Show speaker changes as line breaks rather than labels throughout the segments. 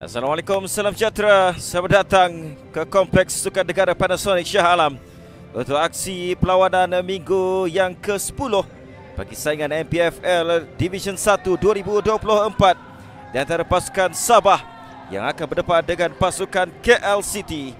Assalamualaikum, salam sejahtera. Selamat datang ke Kompleks Sukan Negara Panasonic Shah Alam untuk aksi perlawanan minggu yang ke-10 bagi saingan MPFL Division 1 2024 di antara pasukan Sabah yang akan berdepan dengan pasukan KL City.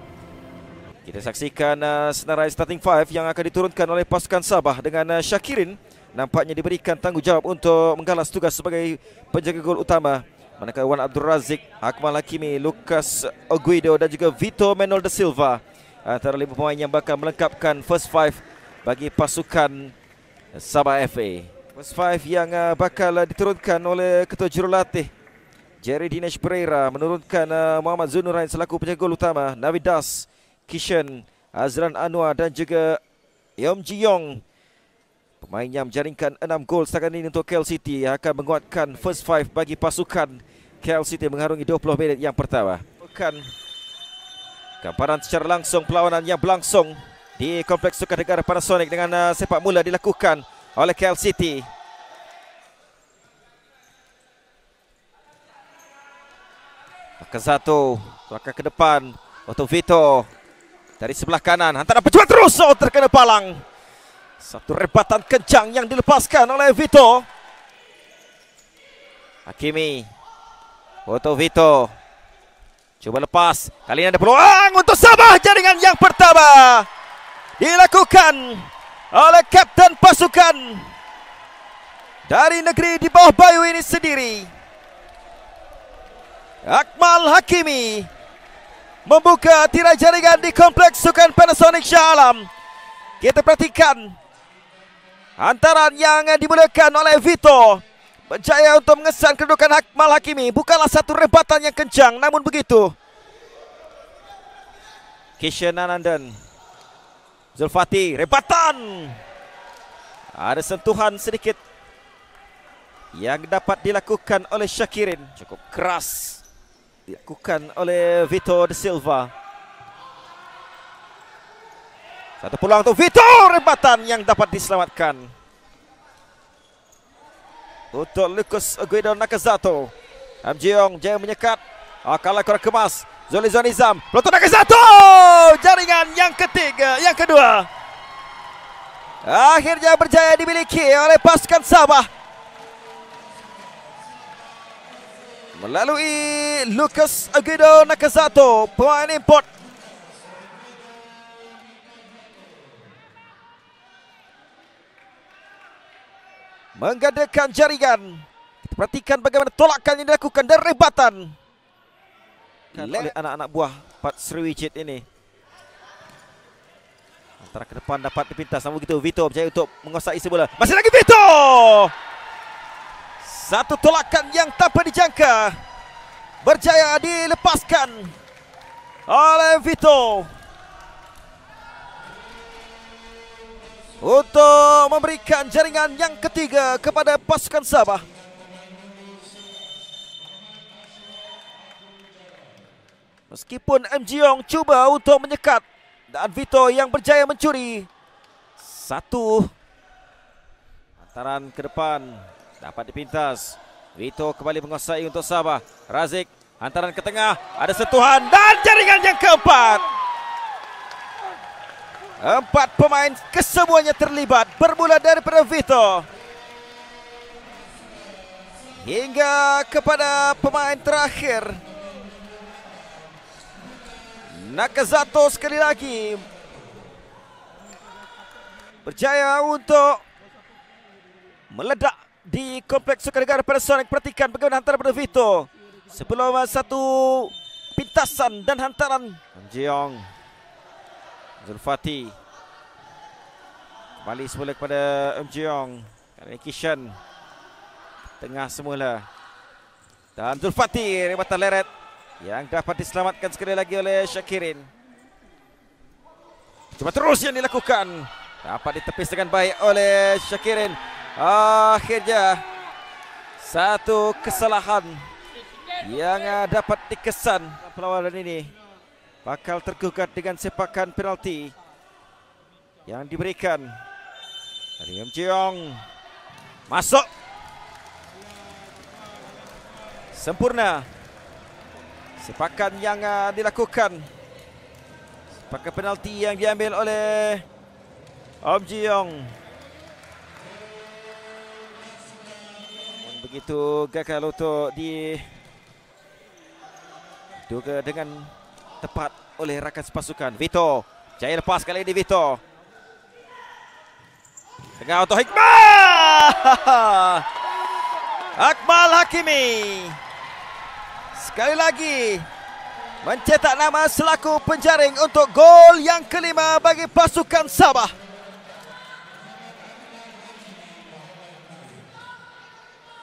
Kita saksikan uh, senarai starting five yang akan diturunkan oleh pasukan Sabah dengan uh, Syakirin nampaknya diberikan tanggungjawab untuk menggalas tugas sebagai penjaga gol utama Manakala Wan Abdul Razik, Akmal Hakimi, Lucas Aguido dan juga Vito Manuel da Silva antara lima pemain yang bakal melengkapkan first five bagi pasukan Sabah FA. First five yang uh, bakal uh, diturunkan oleh ketua jurulatih Jerry Dinesh Pereira menurunkan uh, Muhammad Zunurain selaku penjaga gol utama, Navid Das, Kishan, Azran Anwar dan juga Yom Ji Yong. Pemain yang menjaringkan enam gol setakat ini untuk Kel City akan menguatkan first five bagi pasukan KL City mengharungi 20 minit yang pertama. Bukan gambaran secara langsung perlawanan yang berlangsung di Kompleks Sukan Negara Panasonic dengan uh, sepak mula dilakukan oleh KL City. satu, terakhir ke depan untuk Vito dari sebelah kanan hantaran pejuang terus oh, terkena palang satu rebatan kencang yang dilepaskan oleh Vito Hakimi Otto Vito cuba lepas. Kali ini ada peluang untuk Sabah jaringan yang pertama. Dilakukan oleh kapten pasukan dari negeri di bawah bayu ini sendiri. Akmal Hakimi membuka tirai jaringan di kompleks sukan Panasonic Shah Alam. Kita perhatikan hantaran yang dimulakan oleh Vito. Vito berjaya untuk mengesan kedudukan Akmal Hakimi. Bukanlah satu rebatan yang kencang namun begitu. Kishan Anandan. Zulfati rebatan. Ada sentuhan sedikit yang dapat dilakukan oleh Syakirin. Cukup keras dilakukan oleh Vito De Silva. Satu peluang untuk Vito rebatan yang dapat diselamatkan untuk Lucas Guido Nakazato. Am Jiong jaya menyekat. Akala ah, kurang kemas. Zoli Zonizam. Peluang Nakazato. Jaringan yang ketiga, yang kedua. Akhirnya berjaya dimiliki oleh pasukan Sabah. Melalui Lucas Aguido Nakazato, pemain import menggandakan jaringan. Kita perhatikan bagaimana tolakan yang dilakukan dan rebatan. Kan oleh anak-anak buah Pat Sriwijit ini. Antara ke depan dapat dipintas. Namun begitu Vito berjaya untuk menguasai sebola. Masih lagi Vito! Satu tolakan yang tanpa dijangka. Berjaya dilepaskan oleh Vito. untuk memberikan jaringan yang ketiga kepada pasukan Sabah. Meskipun MG Yong cuba untuk menyekat dan Vito yang berjaya mencuri satu antaran ke depan dapat dipintas. Vito kembali menguasai untuk Sabah. Razik hantaran ke tengah, ada setuhan dan jaringan yang keempat. Empat pemain kesemuanya terlibat bermula daripada Vito hingga kepada pemain terakhir Nakazato sekali lagi berjaya untuk meledak di kompleks sukanegara pada Sonic perhatikan bagaimana hantaran pada Vito sebelum satu pintasan dan hantaran Jiong Zulfati Kembali semula kepada Um Jiong Kali Kishan Tengah semula Dan Zulfati Rebatan Leret Yang dapat diselamatkan sekali lagi oleh Syakirin Cuma terus yang dilakukan Dapat ditepis dengan baik oleh Syakirin Akhirnya Satu kesalahan Yang uh, dapat dikesan Pelawanan ini bakal tergugat dengan sepakan penalti yang diberikan Riam Jiong masuk sempurna sepakan yang uh, dilakukan sepakan penalti yang diambil oleh Om Jiong begitu gagal untuk di duga dengan tepat oleh rakan sepasukan Vito Jaya lepas kali ini Vito Tengah untuk Hikmah Akmal Hakimi Sekali lagi Mencetak nama selaku penjaring Untuk gol yang kelima Bagi pasukan Sabah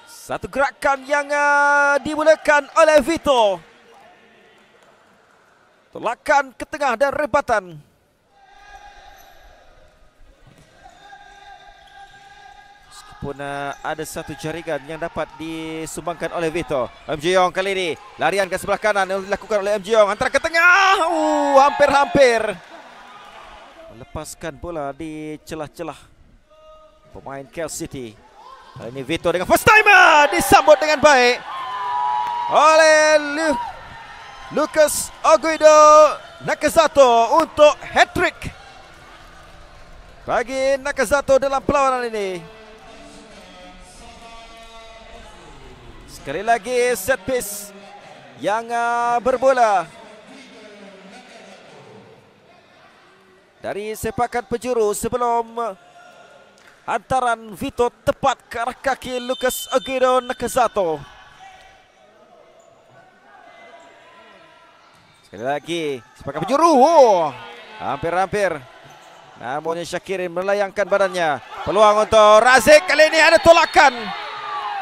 Satu gerakan yang uh, dimulakan oleh Vito. Tolakan ke tengah dan rebatan. Meskipun uh, ada satu jaringan yang dapat disumbangkan oleh Vito. MJ Yong kali ini larian ke sebelah kanan yang dilakukan oleh MJ Yong. Antara ke tengah. Uh, hampir-hampir. Uh, Melepaskan bola di celah-celah. Pemain Kel City. Kali ini Vito dengan first timer. Disambut dengan baik. Oleh Luke. Lucas Aguido Nakazato untuk hat-trick bagi Nakazato dalam perlawanan ini. Sekali lagi set piece yang uh, berbola dari sepakan penjuru sebelum hantaran Vito tepat ke arah kaki Lucas Aguido Nakazato. Sekali lagi sepakat penjuru. Oh. Hampir-hampir. Oh. Namunnya Syakirin melayangkan badannya. Peluang untuk Razik kali ini ada tolakan.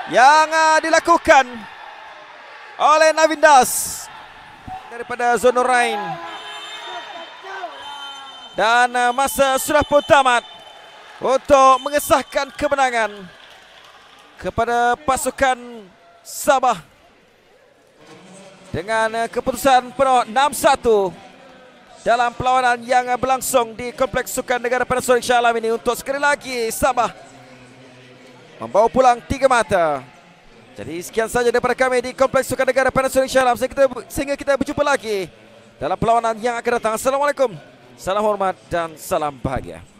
Yang uh, dilakukan oleh Navindas daripada Zono Rain. Dan uh, masa sudah pun tamat untuk mengesahkan kemenangan kepada pasukan Sabah dengan eh, keputusan pro 6-1 dalam perlawanan yang eh, berlangsung di Kompleks Sukan Negara Panasonic Shah Alam ini untuk sekali lagi Sabah membawa pulang tiga mata. Jadi sekian saja daripada kami di Kompleks Sukan Negara Panasonic Shah Alam sehingga, sehingga kita berjumpa lagi dalam perlawanan yang akan datang. Assalamualaikum, salam hormat dan salam bahagia.